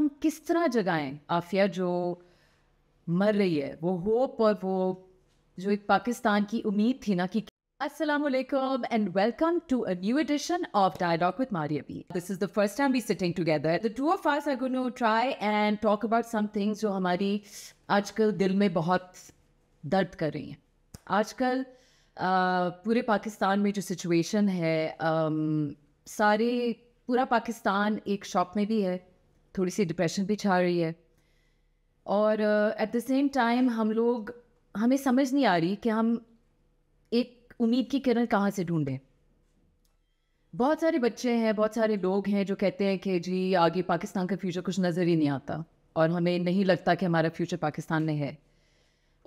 हम किस तरह जगाएं आफिया जो मर रही है वो होप और वो जो एक पाकिस्तान की उम्मीद थी ना कि अस्सलाम and welcome to a new edition of dialogue with Maria B this is the first time be sitting together the two of us are going to try and talk about some things जो हमारी आजकल दिल में बहुत दर्द कर रही हैं आजकल पूरे पाकिस्तान में जो सिचुएशन है सारे पूरा पाकिस्तान एक शॉप में भी है थोड़ी सी डिप्रेशन भी छा रही है और एट द सेम टाइम हम लोग हमें समझ नहीं आ रही कि हम एक उम्मीद की किरण कहाँ से ढूंढें बहुत सारे बच्चे हैं बहुत सारे लोग हैं जो कहते हैं कि जी आगे पाकिस्तान का फ्यूचर कुछ नज़र ही नहीं आता और हमें नहीं लगता कि हमारा फ्यूचर पाकिस्तान में है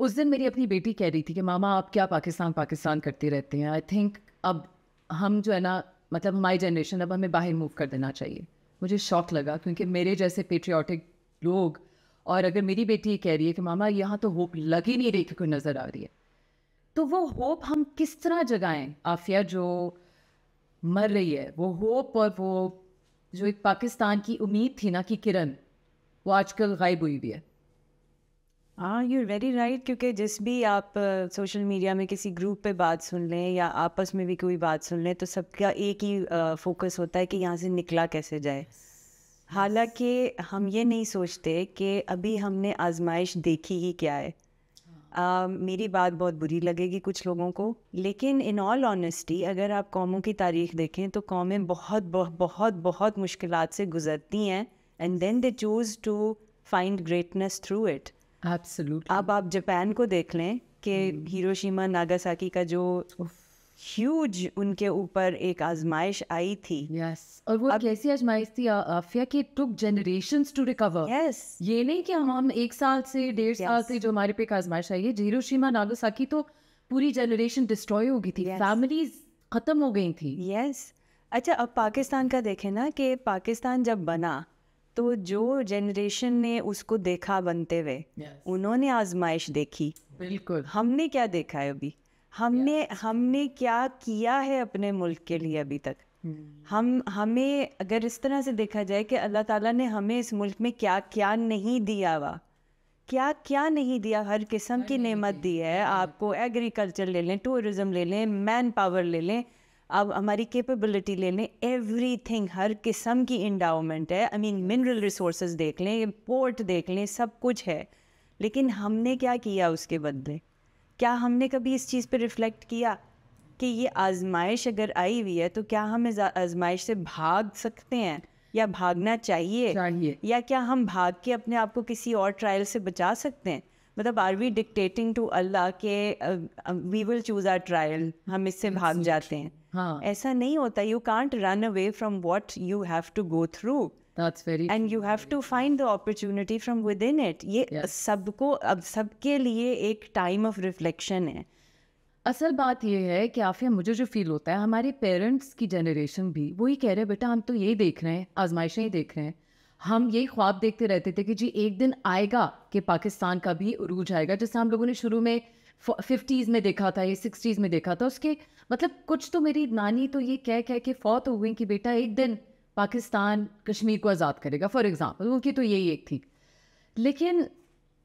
उस दिन मेरी अपनी बेटी कह रही थी कि मामा आप क्या पाकिस्तान पाकिस्तान करते रहते हैं आई थिंक अब हम जो है ना मतलब हमारी जनरेशन अब हमें बाहर मूव कर देना चाहिए मुझे शौक लगा क्योंकि मेरे जैसे पेट्रियाटिक लोग और अगर मेरी बेटी कह रही है कि मामा यहाँ तो होप लग ही नहीं रही कि कोई नज़र आ रही है तो वो होप हम किस तरह जगाएं आफिया जो मर रही है वो होप और वो जो एक पाकिस्तान की उम्मीद थी ना कि किरण वो आजकल गायब हुई हुई है हाँ यू वेरी राइट क्योंकि जिस भी आप सोशल मीडिया में किसी ग्रुप पे बात सुन लें या आपस में भी कोई बात सुन लें तो सबका एक ही फोकस होता है कि यहाँ से निकला कैसे जाए हालांकि हम ये नहीं सोचते कि अभी हमने आजमाइश देखी ही क्या है uh, मेरी बात बहुत बुरी लगेगी कुछ लोगों को लेकिन इन ऑल ऑनेस्टी अगर आप कौमों की तारीख देखें तो कौमें बहुत बहुत बहुत, बहुत मुश्किल से गुजरती हैं and then they choose to find greatness through it Absolutely. अब आप जापान को देख लें कि hmm. हिरोशिमा नागासाकी का जो ह्यूज उनके ऊपर एक आजमाइश आई थी यस yes. और वो अब, कैसी आजमाइश थी आफिया कि took generations to recover yes ये नहीं कि हम एक साल से डेढ़ yes. साल से जो हमारे पे एक आजमाइश आई है हिरोशिमा नागासाकी तो पूरी जनरेशन डिस्ट्रॉय हो गई थी फैमिलीज yes. खत्म हो गई थी यस yes. अच्छा अब पाकिस्तान का देखें ना कि पाकिस्तान जब बना तो जो जनरेशन ने उसको देखा बनते हुए yes. उन्होंने आजमाइश देखी बिल्कुल हमने क्या देखा है अभी हमने yes. हमने क्या किया है अपने मुल्क के लिए अभी तक hmm. हम हमें अगर इस तरह से देखा जाए कि अल्लाह ताला ने हमें इस मुल्क में क्या क्या नहीं दिया हुआ क्या क्या नहीं दिया हर किस्म की नेमत दी है hmm. आपको एग्रीकल्चर ले लें टूरिज़्म ले लें मैन पावर ले लें अब हमारी कैपेबिलिटी ले लें एवरी थिंग हर किस्म की इंडाउमेंट है आई मीन मिनरल रिसोर्स देख लें पोर्ट देख लें सब कुछ है लेकिन हमने क्या किया उसके बदले क्या हमने कभी इस चीज़ पर रिफ़्लेक्ट किया कि ये आजमाइश अगर आई हुई है तो क्या हम इस आजमाइश से भाग सकते हैं या भागना चाहिए, चाहिए। या क्या हम भाग के अपने आप को किसी और ट्रायल से बचा सकते हैं मतलब are we dictating to Allah के we will choose our trial हम इससे भाग जाते हैं हाँ. ऐसा नहीं होता you can't run away from what you have to go through That's very and you have to find the opportunity from within it. ये yes. सबको अब सबके लिए एक टाइम ऑफ रिफ्लेक्शन है असल बात यह है कि आफिया मुझे जो फील होता है हमारे पेरेंट्स की जनरेशन भी वही कह रहे बेटा हम तो यही देख रहे हैं आजमाइशें ही देख रहे हैं हम यही ख्वाब देखते रहते थे कि जी एक दिन आएगा कि पाकिस्तान का भी रूज आएगा जैसे हम लोगों ने शुरू में फिफ्टीज़ में देखा था ये सिक्सटीज़ में देखा था उसके मतलब कुछ तो मेरी नानी तो ये कह कह के फौत हो गई कि बेटा एक दिन पाकिस्तान कश्मीर को आज़ाद करेगा फॉर एग्ज़ाम्पल उनकी तो यही एक थी लेकिन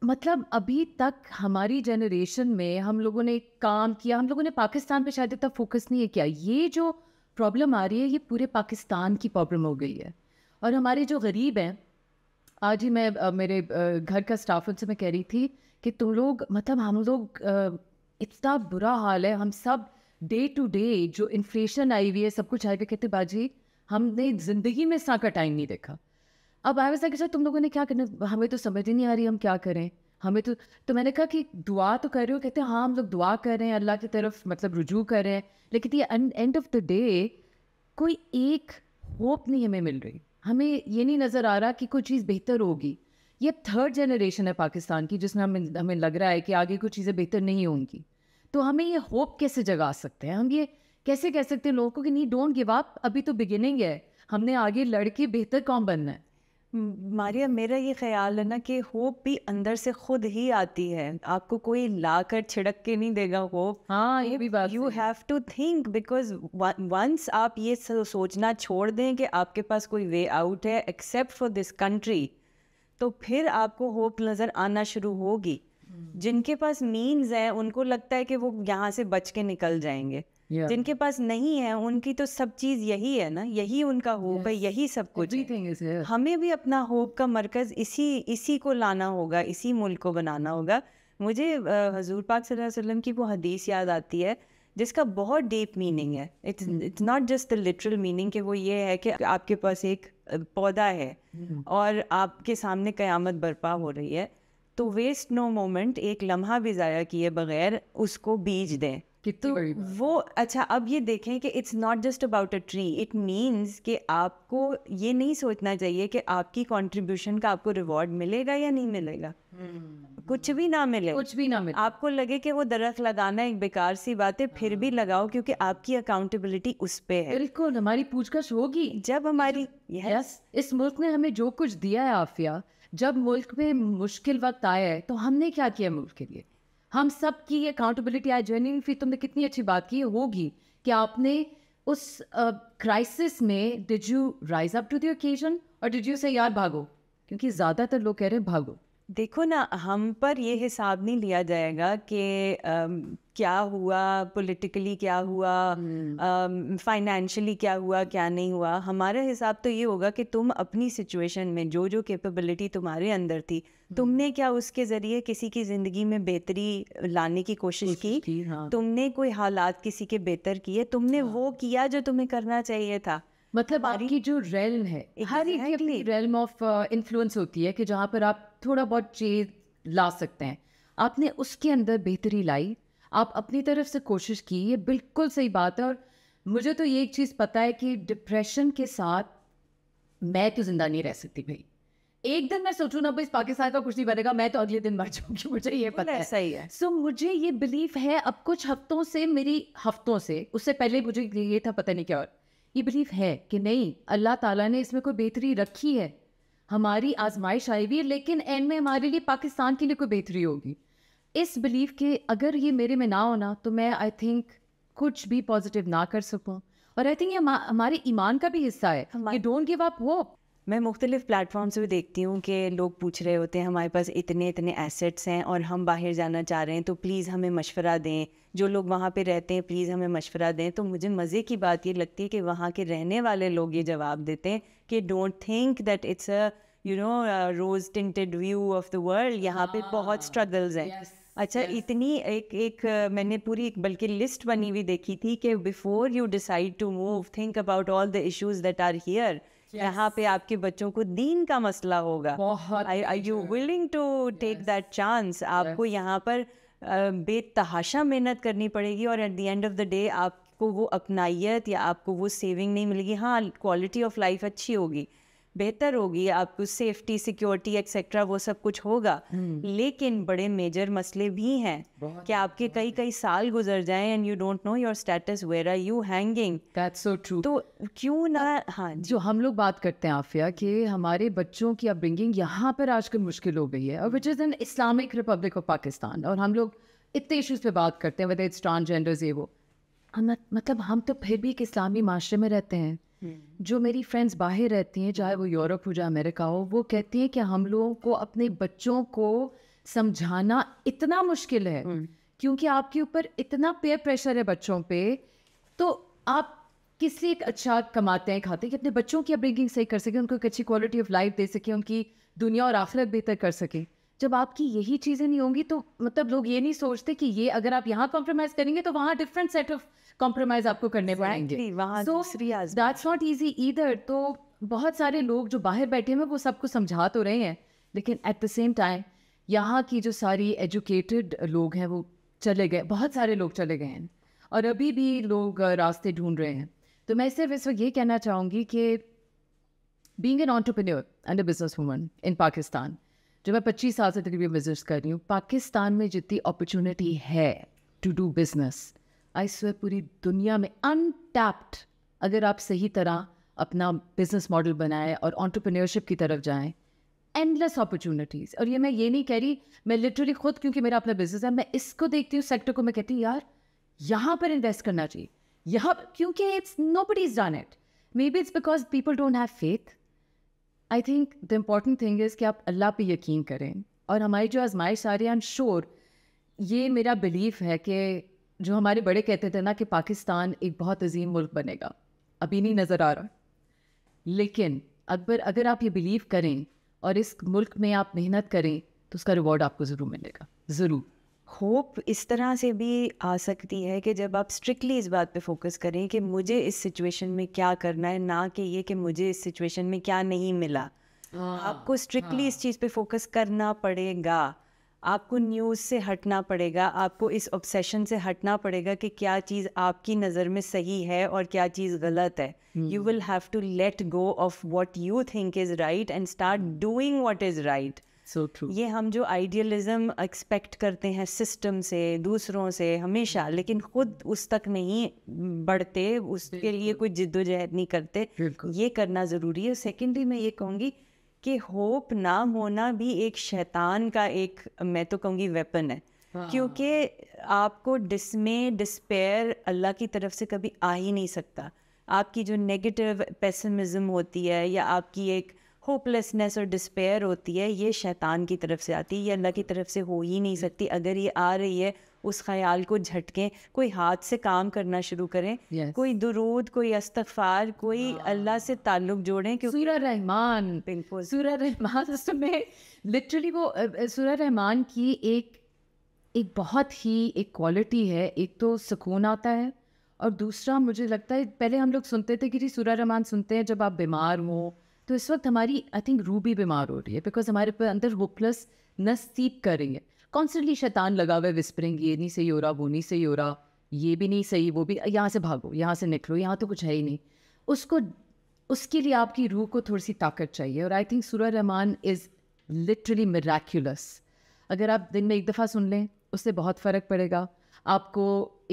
मतलब अभी तक हमारी जनरेशन में हम लोगों ने काम किया हम लोगों ने पाकिस्तान पे शायद इतना फोकस नहीं है किया ये जो प्रॉब्लम आ रही है ये पूरे पाकिस्तान की प्रॉब्लम हो गई है और हमारे जो गरीब हैं आज ही मैं आ, मेरे आ, घर का स्टाफ उनसे मैं कह रही थी कि तुम लोग मतलब हम लोग इतना बुरा हाल है हम सब डे टू डे जो इन्फ्लेशन आई हुई है सब कुछ आई कहते बाजी हमने ज़िंदगी में सा का टाइम नहीं देखा अब आया वैसा कि तुम लोगों ने क्या करना हमें तो समझ ही नहीं आ रही हम क्या करें हमें तो तो मैंने कहा कि दुआ तो कर रहे हो कहते हैं हाँ हम लोग दुआ कर रहे हैं अल्लाह की तरफ मतलब रुजू कर रहे हैं लेकिन ये एंड ऑफ द डे कोई एक होप नहीं हमें मिल रही हमें ये नहीं नज़र आ रहा कि कोई चीज़ बेहतर होगी ये थर्ड जनरेशन है पाकिस्तान की जिसमें हमें हमें लग रहा है कि आगे कुछ चीज़ें बेहतर नहीं होंगी तो हमें ये होप कैसे जगा सकते हैं हम ये कैसे कह सकते हैं लोगों को कि नहीं डोंट गिव अप अभी तो बिगिनिंग है हमने आगे लड़के बेहतर कौन बनना है मारिया मेरा ये ख्याल है ना कि होप भी अंदर से खुद ही आती है आपको कोई लाकर छिड़क के नहीं देगा होप हाँ ये भी बात you have to think because once आप ये सोचना छोड़ दें कि आपके पास कोई वे आउट है एक्सेप्ट फॉर दिस कंट्री तो फिर आपको होप नज़र आना शुरू होगी हम्म। जिनके पास मीन्स हैं उनको लगता है कि वो यहाँ से बच के निकल जाएंगे yeah. जिनके पास नहीं है उनकी तो सब चीज यही है ना यही उनका होप yes. है यही सब कुछ है। हमें भी अपना होप का मरकज इसी इसी को लाना होगा इसी मुल्क को बनाना होगा मुझे हजूर पाक वसल्लम की वो हदीस याद आती है जिसका बहुत डीप मीनिंग है it's it's not just the literal meaning कि वो ये है कि आपके पास एक पौधा है hmm. और आपके सामने क़यामत बर्पा हो रही है तो वेस्ट नो मोमेंट एक लम्हा भी ज़ाया किए बगैर उसको बीज दें कितनी तो वो अच्छा अब ये देखें कि it's not just about a tree it means कि आपको ये नहीं सोचना चाहिए कि आपकी कंट्रीब्यूशन का आपको रिवॉर्ड मिलेगा या नहीं मिलेगा hmm. कुछ भी ना मिले कुछ भी ना मिले आपको लगे कि वो दरख्त लगाना एक बेकार सी बात है फिर भी हाँ। लगाओ क्योंकि आपकी अकाउंटेबिलिटी उस पर है बिल्कुल हमारी पूछताछ होगी जब हमारी यस yes. इस मुल्क ने हमें जो कुछ दिया है आफिया जब मुल्क में मुश्किल वक्त आया है तो हमने क्या किया मुल्क के लिए हम सब की अकाउंटेबिलिटी आई जर्नी फी तुमने कितनी अच्छी बात की होगी कि आपने उस क्राइसिस में did you rise up to the occasion और डिड यू से यार भागो क्योंकि ज़्यादातर लोग कह रहे हैं भागो देखो ना हम पर ये हिसाब नहीं लिया जाएगा कि क्या हुआ पॉलिटिकली क्या हुआ फाइनेंशियली हम्म। hmm. क्या हुआ क्या नहीं हुआ हमारा हिसाब तो ये होगा कि तुम अपनी सिचुएशन में जो जो कैपेबिलिटी तुम्हारे अंदर थी hmm. तुमने क्या उसके ज़रिए किसी की ज़िंदगी में बेहतरी लाने की कोशिश की, की हाँ। तुमने कोई हालात किसी के बेहतर किए तुमने हाँ। वो किया जो तुम्हें करना चाहिए था मतलब आपकी जो रेलम है हर एक अपनी रेलम ऑफ इन्फ्लुएंस होती है कि जहाँ पर आप थोड़ा बहुत चेज ला सकते हैं आपने उसके अंदर बेहतरी लाई आप अपनी तरफ से कोशिश की ये बिल्कुल सही बात है और मुझे तो ये एक चीज़ पता है कि डिप्रेशन के साथ मैं तो ज़िंदा नहीं रह सकती भाई एक दिन मैं सोचू ना भाई पाकिस्तान का कुछ नहीं बनेगा मैं तो अगले दिन मर जाऊंगी मुझे ये पता है सही है सो so, मुझे ये बिलीफ है अब कुछ हफ्तों से मेरी हफ्तों से उससे पहले मुझे ये था पता नहीं क्या और ये बिलीफ है कि नहीं अल्लाह ताला ने इसमें कोई बेहतरी रखी है हमारी आजमाइश आई हुई है लेकिन एंड में हमारे लिए पाकिस्तान के लिए कोई बेहतरी होगी इस बिलीफ के अगर ये मेरे में ना होना तो मैं आई थिंक कुछ भी पॉजिटिव ना कर सकूँ और आई थिंक ये हमारे ईमान का भी हिस्सा है डोंट गिव अप होप मैं मुख्तलिफ़ प्लेटफॉर्म से भी देखती हूँ कि लोग पूछ रहे होते हैं हमारे पास इतने इतने एसेट्स हैं और हम बाहर जाना चाह रहे हैं तो प्लीज़ हमें मशवरा दें जो लोग वहाँ पे रहते हैं प्लीज़ हमें मशवरा दें तो मुझे मज़े की बात ये लगती है कि वहाँ के रहने वाले लोग ये जवाब देते हैं कि don't think that it's a you know rose tinted view of the world यहाँ पे बहुत स्ट्रगल्स हाँ। हैं yes. अच्छा yes. इतनी एक एक मैंने पूरी एक बल्कि लिस्ट बनी हुई देखी थी कि before you decide to move think about all the issues that are here yes. यहाँ पे आपके बच्चों को दीन का मसला होगा चांस आपको yes. यहाँ पर बेतहाशा मेहनत करनी पड़ेगी और at the end of the day आपको वो अपनाइत या आपको वो सेविंग नहीं मिलेगी हाँ क्वालिटी ऑफ लाइफ अच्छी होगी बेहतर होगी आपको सेफ्टी सिक्योरिटी एक्सेट्रा वो सब कुछ होगा हम्म। लेकिन बड़े मेजर मसले भी हैं कि आपके कई कई साल गुजर जाए and you don't know your status where are you hanging that's so true तो क्यों ना हाँ जो हम लोग बात करते हैं आफिया कि हमारे बच्चों की अपब्रिंगिंग यहाँ पर आजकल मुश्किल हो गई है और which is an Islamic Republic of Pakistan और हम लोग इतने इश्यूज़ पे बात करते हैं वेदर इट्स ट्रांसजेंडर्स ये वो हम हाँ, मतलब हम तो फिर भी एक इस्लामी माशरे में रहते हैं हम्म। जो मेरी फ्रेंड्स बाहर रहती हैं चाहे वो यूरोप हो चाहे अमेरिका हो वो कहती हैं कि हम लोगों को अपने बच्चों को समझाना इतना मुश्किल है हम्म। क्योंकि आपके ऊपर इतना पेयर प्रेशर है बच्चों पे तो आप किसी एक अच्छा कमाते हैं खाते हैं कि अपने बच्चों की अपब्रिंगिंग सही कर सकें उनको एक अच्छी क्वालिटी ऑफ लाइफ दे सकें उनकी दुनिया और आखिरत बेहतर कर सकें जब आपकी यही चीज़ें नहीं होंगी तो मतलब लोग ये नहीं सोचते कि ये अगर आप यहाँ कॉम्प्रोमाइज करेंगे तो वहाँ डिफरेंट सेट ऑफ कॉम्प्रोमाइज आपको करने पड़ेंगे दैट्स नॉट ईजी ईदर तो बहुत सारे लोग जो बाहर बैठे हैं वो सबको समझा तो रहे हैं लेकिन एट द सेम टाइम यहाँ की जो सारी एजुकेटेड लोग हैं वो चले गए बहुत सारे लोग चले गए हैं और अभी भी लोग रास्ते ढूंढ रहे हैं तो मैं सिर्फ इस वक्त ये कहना चाहूँगी कि being an entrepreneur and a business woman in Pakistan जो मैं पच्चीस साल से तकरीबन बिजनेस कर रही हूँ पाकिस्तान में जितनी अपॉर्चुनिटी है टू डू बिजनेस आई स्वे पूरी दुनिया में अनटैप्ड अगर आप सही तरह अपना बिजनेस मॉडल बनाएं और ऑन्टरप्रेन्योरशिप की तरफ जाएं एंडलेस अपॉर्चुनिटीज़ और ये मैं ये नहीं कह रही मैं लिटरली खुद क्योंकि मेरा अपना बिजनेस है मैं इसको देखती हूँ सेक्टर को मैं कहती हूँ यार यहाँ पर इन्वेस्ट करना चाहिए यहाँ क्योंकि it's nobody is done it may be it's because people don't have faith I think the important thing is कि आप अल्लाह पे यकीन करें और हमारी जो आजमाइश आ रही है शोर ये मेरा बिलीफ है कि जो हमारे बड़े कहते थे ना कि पाकिस्तान एक बहुत अजीम मुल्क बनेगा अभी नहीं नज़र आ रहा लेकिन अकबर अगर आप ये बिलीव करें और इस मुल्क में आप मेहनत करें तो उसका रिवॉर्ड आपको ज़रूर मिलेगा ज़रूर होप इस तरह से भी आ सकती है कि जब आप स्ट्रिक्टली इस बात पे फोकस करें कि मुझे इस सिचुएशन में क्या करना है ना कि ये कि मुझे इस सिचुएशन में क्या नहीं मिला हाँ, आपको स्ट्रिक्टली हाँ. इस चीज़ पे फोकस करना पड़ेगा आपको न्यूज़ से हटना पड़ेगा आपको इस ऑब्सेशन से हटना पड़ेगा कि क्या चीज़ आपकी नज़र में सही है और क्या चीज़ गलत है you will have to let go of what you think is right and start doing what is right so true ये हम जो आइडियलिज्म एक्सपेक्ट करते हैं सिस्टम से दूसरों से हमेशा hmm. लेकिन खुद उस तक नहीं बढ़ते उसके लिए कोई जिद्दोजहद नहीं करते ये करना ज़रूरी है सेकेंडली मैं ये कहूँगी कि होप ना होना भी एक शैतान का एक मैं तो कहूँगी वेपन है हाँ। क्योंकि आपको डिसमे डिस्पेयर अल्लाह की तरफ से कभी आ ही नहीं सकता आपकी जो नेगेटिव पेसिमिज्म होती है या आपकी एक होपलेसनेस और डिस्पेयर होती है ये शैतान की तरफ से आती है ये अल्लाह की तरफ से हो ही नहीं सकती अगर ये आ रही है उस ख्याल को झटकें कोई हाथ से काम करना शुरू करें yes. कोई दुरूद कोई अस्तफार कोई हाँ। अल्लाह से ताल्लुक जोड़ें क्योंकि सूर्य रहमान बिल्कुल सूर्य रहमान उसमें लिटरली वो सूर्य रहमान की एक एक बहुत ही एक क्वालिटी है एक तो सुकून आता है और दूसरा मुझे लगता है पहले हम लोग सुनते थे कि जी सूर्य रहमान सुनते हैं जब आप बीमार हों तो इस वक्त हमारी आई थिंक रूह भी बीमार हो रही है बिकॉज हमारे पे अंदर होपलेस नस्तीब कर रही है कॉन्स्टेंटली शैतान लगा हुआ विस्परिंग ये नहीं सही हो रहा वो नहीं सही हो रहा ये भी नहीं सही वो भी यहाँ से भागो यहाँ से निकलो यहाँ तो कुछ है ही नहीं उसको उसके लिए आपकी रूह को थोड़ी सी ताकत चाहिए और I think Surya Rahman is literally miraculous अगर आप दिन में एक दफ़ा सुन लें उससे बहुत फ़र्क पड़ेगा आपको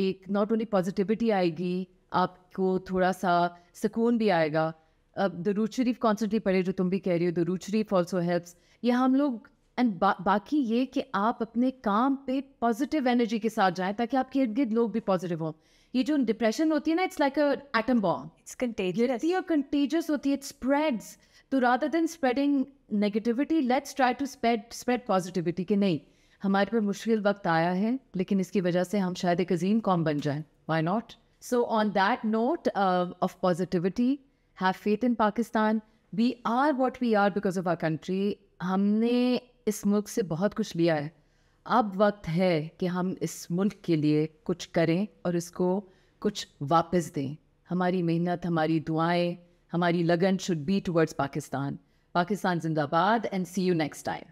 एक नॉट ओनली पॉजिटिविटी आएगी आपको थोड़ा सा सुकून भी आएगा दरूज शरीफ कॉन्सेंटली पढ़े जो तुम भी कह रही हो दरूज शरीफ ऑल्सो हेल्प्स या हम लोग एंड बा, बाकी ये कि आप अपने काम पे पॉजिटिव एनर्जी के साथ जाएं ताकि आपके इर्द गिर्द लोग भी पॉजिटिव हों ये जो डिप्रेशन होती है ना it's like a atom bomb it's contagious और कंटेजियस होती है इट स्प्रेड्स तो rather than spreading negativity let's try to spread spread positivity कि नहीं हमारे पर मुश्किल वक्त आया है लेकिन इसकी वजह से हम शायद एक अजीम कॉम बन जाएं why not so on that note of positivity have faith in Pakistan we are what we are because of our country हमने इस मुल्क से बहुत कुछ लिया है अब वक्त है कि हम इस मुल्क के लिए कुछ करें और इसको कुछ वापस दें हमारी मेहनत हमारी दुआएं हमारी लगन should be towards Pakistan Pakistan जिंदाबाद and see you next time